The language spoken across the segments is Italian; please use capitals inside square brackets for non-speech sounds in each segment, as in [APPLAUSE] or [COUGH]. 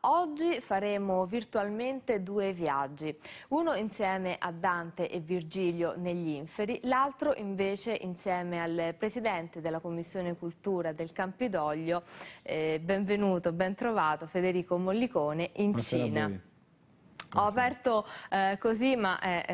Oggi faremo virtualmente due viaggi, uno insieme a Dante e Virgilio negli Inferi, l'altro invece insieme al Presidente della Commissione Cultura del Campidoglio, eh, benvenuto, ben trovato Federico Mollicone in Buonasera Cina. Ho aperto eh, così, ma è, è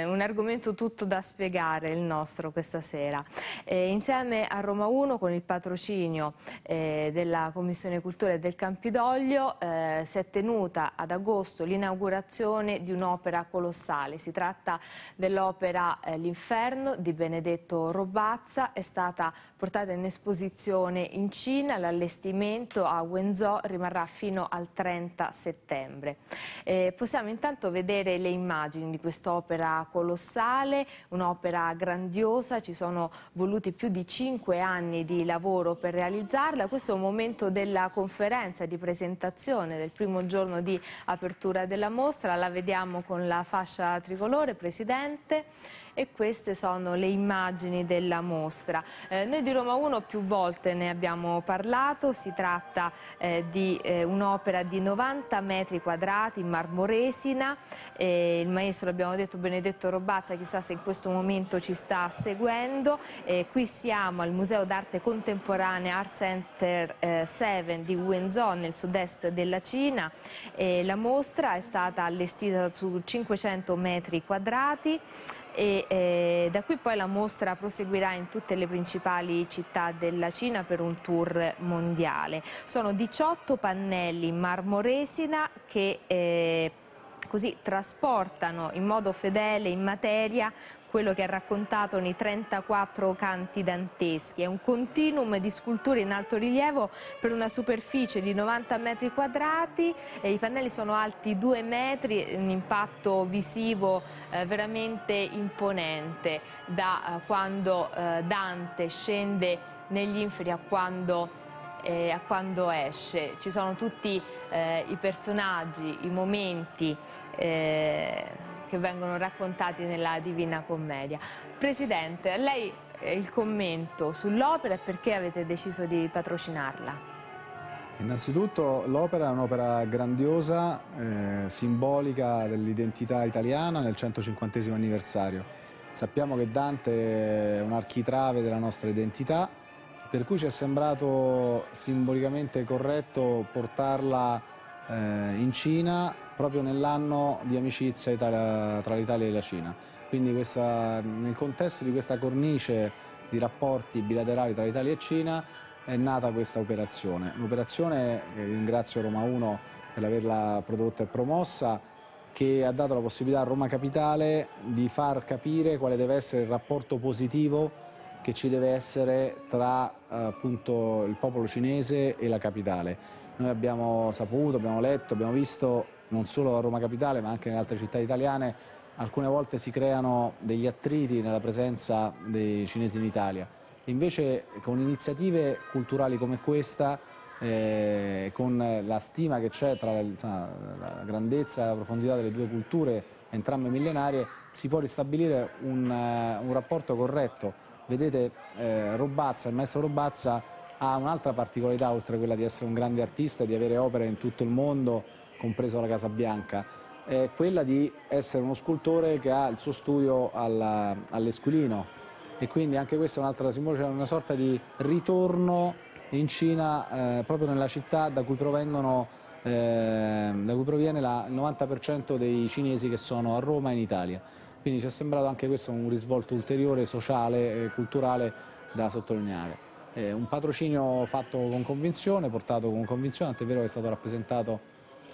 eh, un argomento tutto da spiegare il nostro questa sera. E insieme a Roma 1, con il patrocinio eh, della Commissione Cultura e del Campidoglio, eh, si è tenuta ad agosto l'inaugurazione di un'opera colossale. Si tratta dell'opera eh, L'Inferno di Benedetto Robazza. È stata portata in esposizione in Cina, l'allestimento a Wenzhou rimarrà fino al 30 settembre. Eh, possiamo intanto vedere le immagini di quest'opera colossale, un'opera grandiosa, ci sono voluti più di cinque anni di lavoro per realizzarla. Questo è un momento della conferenza di presentazione del primo giorno di apertura della mostra, la vediamo con la fascia tricolore, Presidente e queste sono le immagini della mostra. Eh, noi di Roma 1 più volte ne abbiamo parlato, si tratta eh, di eh, un'opera di 90 metri quadrati in marmoresina, il maestro abbiamo detto Benedetto Robazza, chissà se in questo momento ci sta seguendo, qui siamo al Museo d'Arte Contemporanea Art Center 7 eh, di Wenzhou nel sud-est della Cina, la mostra è stata allestita su 500 metri quadrati e eh, da qui poi la mostra proseguirà in tutte le principali città della Cina per un tour mondiale. Sono 18 pannelli in marmo resina che eh, così trasportano in modo fedele in materia quello che è raccontato nei 34 canti danteschi. È un continuum di sculture in alto rilievo per una superficie di 90 metri quadrati, E i pannelli sono alti 2 metri, un impatto visivo eh, veramente imponente da eh, quando eh, Dante scende negli inferi a quando eh, a quando esce. Ci sono tutti eh, i personaggi, i momenti. Eh che vengono raccontati nella Divina Commedia. Presidente, a lei eh, il commento sull'opera e perché avete deciso di patrocinarla? Innanzitutto l'opera è un'opera grandiosa, eh, simbolica dell'identità italiana nel 150 anniversario. Sappiamo che Dante è un architrave della nostra identità, per cui ci è sembrato simbolicamente corretto portarla eh, in Cina proprio nell'anno di amicizia Italia, tra l'Italia e la Cina. Quindi questa, nel contesto di questa cornice di rapporti bilaterali tra Italia e Cina è nata questa operazione. Un'operazione, ringrazio Roma 1 per averla prodotta e promossa, che ha dato la possibilità a Roma Capitale di far capire quale deve essere il rapporto positivo che ci deve essere tra eh, appunto, il popolo cinese e la capitale. Noi abbiamo saputo, abbiamo letto, abbiamo visto non solo a Roma Capitale ma anche in altre città italiane, alcune volte si creano degli attriti nella presenza dei cinesi in Italia. Invece con iniziative culturali come questa, eh, con la stima che c'è tra insomma, la grandezza e la profondità delle due culture, entrambe millenarie, si può ristabilire un, uh, un rapporto corretto. Vedete, eh, Robazza, il maestro Robazza ha un'altra particolarità oltre a quella di essere un grande artista, di avere opere in tutto il mondo, compreso la Casa Bianca, è quella di essere uno scultore che ha il suo studio all'Esquilino e quindi anche questa è un'altra simbologia, cioè una sorta di ritorno in Cina, eh, proprio nella città da cui, eh, da cui proviene la, il 90% dei cinesi che sono a Roma e in Italia. Quindi ci è sembrato anche questo un risvolto ulteriore, sociale e culturale da sottolineare. Eh, un patrocinio fatto con convinzione, portato con convinzione, tant'è vero che è stato rappresentato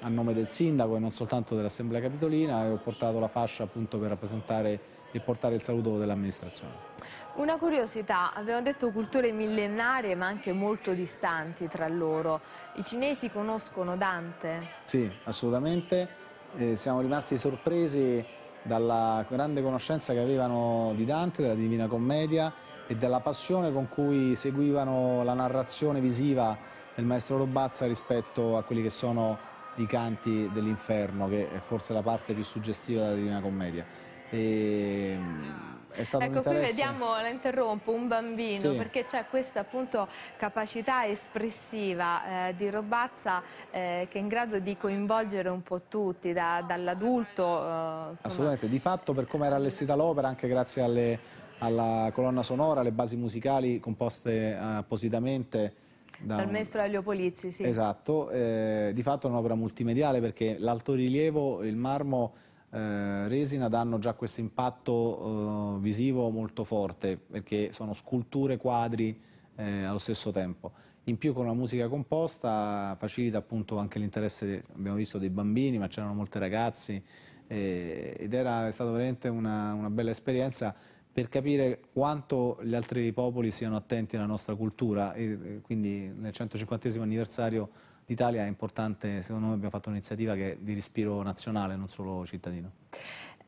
a nome del sindaco e non soltanto dell'Assemblea Capitolina e ho portato la fascia appunto per rappresentare e portare il saluto dell'amministrazione. Una curiosità, abbiamo detto culture millenarie ma anche molto distanti tra loro. I cinesi conoscono Dante? Sì, assolutamente. Eh, siamo rimasti sorpresi dalla grande conoscenza che avevano di Dante, della Divina Commedia e dalla passione con cui seguivano la narrazione visiva del maestro Robazza rispetto a quelli che sono i canti dell'inferno, che è forse la parte più suggestiva della Divina Commedia. E, ehm, ecco, qui vediamo, la interrompo, un bambino, sì. perché c'è questa appunto capacità espressiva eh, di Robazza eh, che è in grado di coinvolgere un po' tutti, da, dall'adulto. Eh, Assolutamente, di fatto per come era allestita l'opera, anche grazie alle, alla colonna sonora, alle basi musicali composte eh, appositamente, da Dal un... maestro Elio Polizzi, sì. Esatto, eh, di fatto è un'opera multimediale perché l'altorilievo, il marmo, eh, resina danno già questo impatto eh, visivo molto forte perché sono sculture, quadri eh, allo stesso tempo. In più con la musica composta facilita appunto anche l'interesse, abbiamo visto, dei bambini, ma c'erano molti ragazzi eh, ed era stata veramente una, una bella esperienza per capire quanto gli altri popoli siano attenti alla nostra cultura e quindi nel 150 anniversario d'Italia è importante, secondo me abbiamo fatto un'iniziativa che è di respiro nazionale, non solo cittadino.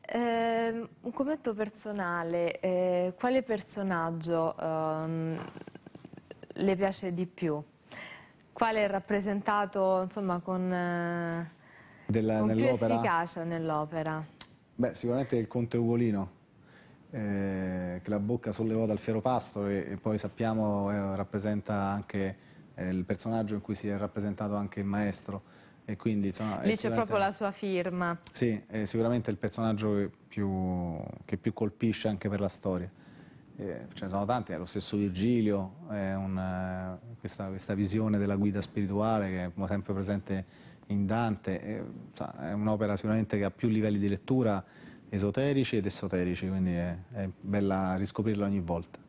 Eh, un commento personale, eh, quale personaggio eh, le piace di più? Quale è rappresentato insomma, con, eh, Della, con più efficacia nell'opera? Beh, sicuramente il Conte Ugolino, eh, che la bocca sollevò dal fiero pasto e, e poi sappiamo eh, rappresenta anche eh, il personaggio in cui si è rappresentato anche il maestro. E quindi, insomma, Lì c'è proprio la sua firma. Sì, è sicuramente il personaggio che più, che più colpisce anche per la storia. Eh, ce ne sono tanti, è lo stesso Virgilio, un, eh, questa, questa, visione della guida spirituale che è sempre presente in Dante, è, eh, è un'opera sicuramente che ha più livelli di lettura esoterici ed esoterici, quindi è, è bella riscoprirlo ogni volta.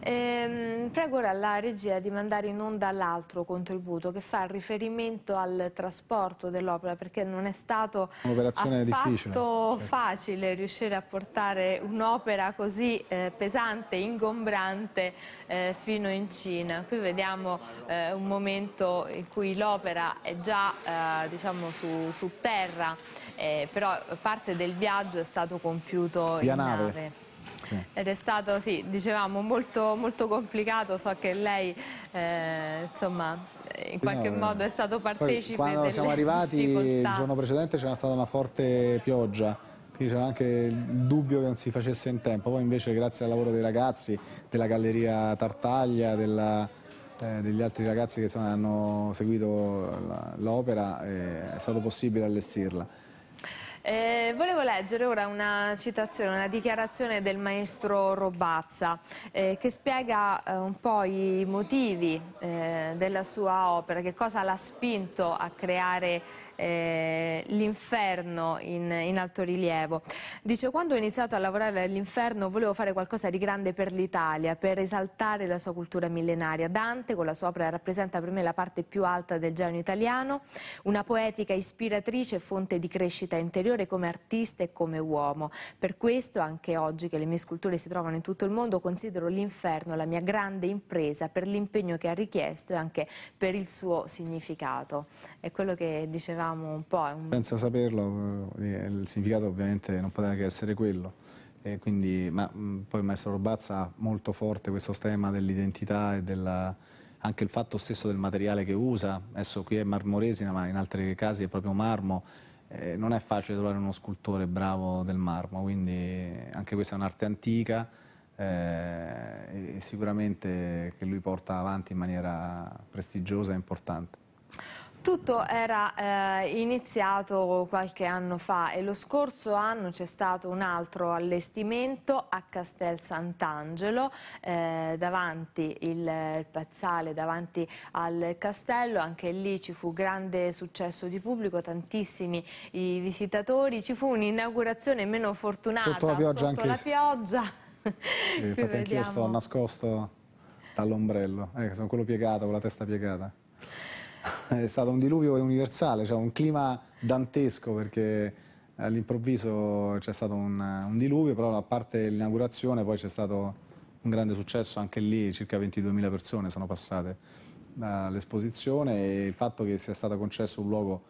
Ehm, prego ora la regia di mandare in onda l'altro contributo che fa riferimento al trasporto dell'opera perché non è stato affatto certo. facile riuscire a portare un'opera così eh, pesante, ingombrante eh, fino in Cina. Qui vediamo eh, un momento in cui l'opera è già eh, diciamo su, su terra eh, però parte del viaggio è stato compiuto Via in nave. nave. Sì. Ed è stato, sì, dicevamo, molto, molto complicato, so che lei, eh, insomma, in qualche no, eh, modo è stato partecipe Poi, Quando siamo arrivati, difficoltà. il giorno precedente c'era stata una forte pioggia, quindi c'era anche il dubbio che non si facesse in tempo. Poi invece, grazie al lavoro dei ragazzi, della Galleria Tartaglia, della, eh, degli altri ragazzi che insomma, hanno seguito l'opera, eh, è stato possibile allestirla. Eh, volevo leggere ora una citazione, una dichiarazione del maestro Robazza eh, che spiega eh, un po' i motivi eh, della sua opera, che cosa l'ha spinto a creare eh, l'inferno in, in alto rilievo. Dice, quando ho iniziato a lavorare all'inferno volevo fare qualcosa di grande per l'Italia, per esaltare la sua cultura millenaria. Dante con la sua opera rappresenta per me la parte più alta del genio italiano, una poetica ispiratrice, fonte di crescita interiore come artista e come uomo. Per questo anche oggi che le mie sculture si trovano in tutto il mondo considero l'inferno la mia grande impresa per l'impegno che ha richiesto e anche per il suo significato. È quello che dicevamo diciamo un po'. Un... Senza saperlo, eh, il significato ovviamente non poteva che essere quello. Quindi, ma mm, poi il maestro Robazza ha molto forte questo tema dell'identità e della, anche il fatto stesso del materiale che usa. Adesso qui è marmoresina, ma in altri casi è proprio marmo. Eh, non è facile trovare uno scultore bravo del marmo, quindi anche questa è un'arte antica eh, e sicuramente che lui porta avanti in maniera prestigiosa e importante. Tutto era eh, iniziato qualche anno fa e lo scorso anno c'è stato un altro allestimento a Castel Sant'Angelo, eh, davanti il, il Pazzale, davanti al castello, anche lì ci fu grande successo di pubblico, tantissimi i visitatori, ci fu un'inaugurazione meno fortunata sotto la pioggia. Sotto la pioggia. Sì, [LAUGHS] infatti anch'io sto nascosto dall'ombrello, eh, sono quello piegato, con la testa piegata. [LAUGHS] è stato un diluvio universale, cioè un clima dantesco perché all'improvviso c'è stato un, un, diluvio, però a parte l'inaugurazione poi c'è stato un grande successo anche lì, circa 22.000 persone sono passate dall'esposizione e il fatto che sia stato concesso un luogo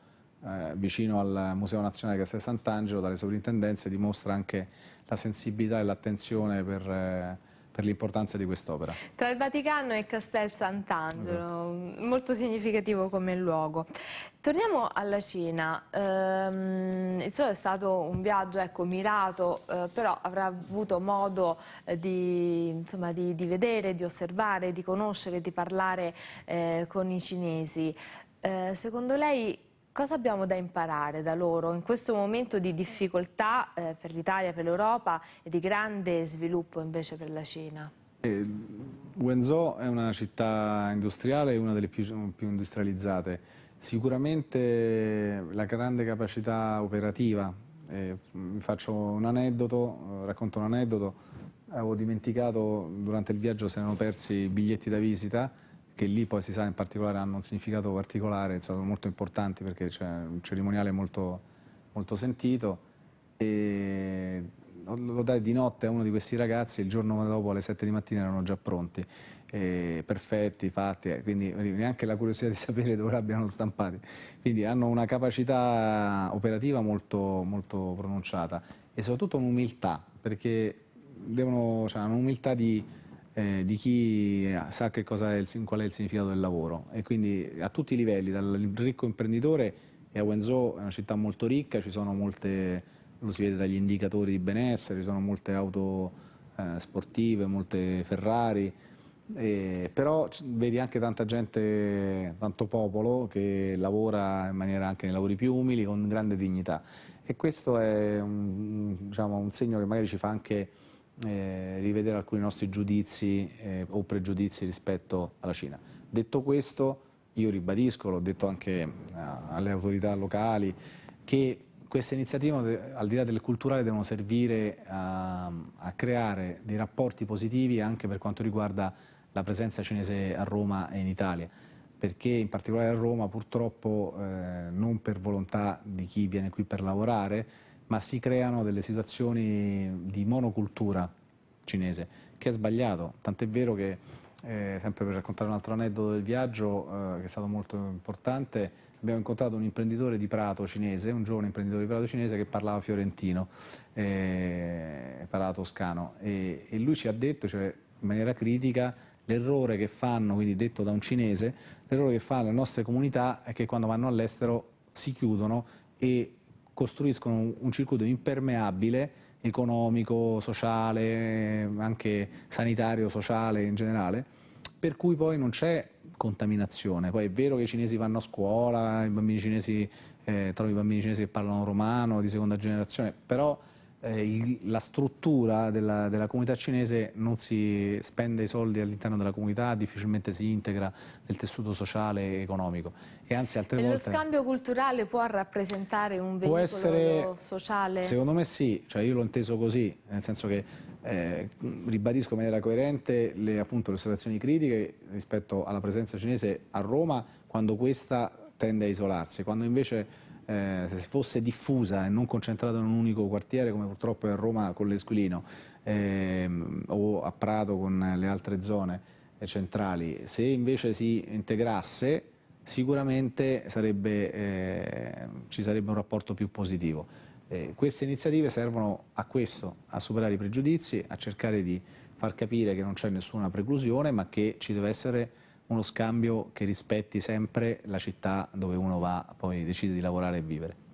eh, vicino al Museo Nazionale Castel Sant'Angelo dalle sovrintendenze dimostra anche la sensibilità e l'attenzione per... Eh, per l'importanza di quest'opera. Tra il Vaticano e Castel Sant'Angelo, esatto. molto significativo come luogo. Torniamo alla Cina, ehm, il suo è stato un viaggio ecco, mirato, eh, però avrà avuto modo eh, di, insomma, di, di, vedere, di osservare, di conoscere, di parlare eh, con i cinesi. Eh, secondo lei Cosa abbiamo da imparare da loro in questo momento di difficoltà eh, per l'Italia, per l'Europa e di grande sviluppo invece per la Cina? Eh, Wenzhou è una città industriale, una delle più, più industrializzate. Sicuramente la grande capacità operativa, eh, faccio un aneddoto, eh, racconto un aneddoto, avevo dimenticato durante il viaggio, si erano persi i biglietti da visita, che lì poi si sa in particolare hanno un significato particolare, sono molto importanti perché c'è un cerimoniale molto, molto sentito. E lo dai di notte a uno di questi ragazzi, il giorno dopo alle 7 di mattina erano già pronti, eh, perfetti, fatti, eh, quindi neanche la curiosità di [LAUGHS] sapere dove l'abbiano stampati. Quindi hanno una capacità operativa molto, molto pronunciata e soprattutto un'umiltà, perché devono, cioè, hanno un'umiltà di eh, di chi eh, sa che cosa è il, qual è il significato del lavoro e quindi a tutti i livelli, dal ricco imprenditore e a Wenzhou è una città molto ricca, ci sono molte, lo si vede dagli indicatori di benessere, ci sono molte auto eh, sportive, molte Ferrari, eh, però vedi anche tanta gente, tanto popolo che lavora in maniera anche nei lavori più umili con grande dignità e questo è un, diciamo, un segno che magari ci fa anche eh, rivedere alcuni nostri giudizi eh, o pregiudizi rispetto alla Cina. Detto questo, io ribadisco, l'ho detto anche eh, alle autorità locali, che queste iniziative, al di là del culturale, devono servire a, a creare dei rapporti positivi anche per quanto riguarda la presenza cinese a Roma e in Italia perché in particolare a Roma purtroppo eh, non per volontà di chi viene qui per lavorare, ma si creano delle situazioni di monocultura cinese, che è sbagliato, tant'è vero che, eh, sempre per raccontare un altro aneddoto del viaggio, eh, che è stato molto importante, abbiamo incontrato un imprenditore di Prato cinese, un giovane imprenditore di Prato cinese che parlava fiorentino, eh, parlava toscano, e, e, lui ci ha detto, cioè, in maniera critica, l'errore che fanno, quindi detto da un cinese, l'errore che fanno le nostre comunità è che quando vanno all'estero si chiudono e costruiscono un circuito impermeabile economico, sociale, anche sanitario, sociale in generale, per cui poi non c'è contaminazione. Poi è vero che i cinesi vanno a scuola, i bambini cinesi, eh, trovi i bambini cinesi che parlano romano di seconda generazione, però eh, il, la struttura della, della, comunità cinese non si spende i soldi all'interno della comunità, difficilmente si integra nel tessuto sociale e economico. E anzi altre e volte... Lo scambio culturale può rappresentare un veicolo essere, sociale? Secondo me sì, cioè io l'ho inteso così, nel senso che eh, ribadisco in maniera coerente le, appunto, le osservazioni critiche rispetto alla presenza cinese a Roma quando questa tende a isolarsi, quando invece eh, se fosse diffusa e non concentrata in un unico quartiere, come purtroppo è a Roma con l'Esquilino ehm, o a Prato con le altre zone eh, centrali, se invece si integrasse sicuramente sarebbe, eh, ci sarebbe un rapporto più positivo. Eh, queste iniziative servono a questo, a superare i pregiudizi, a cercare di far capire che non c'è nessuna preclusione ma che ci deve essere uno scambio che rispetti sempre la città dove uno va, poi decide di lavorare e vivere.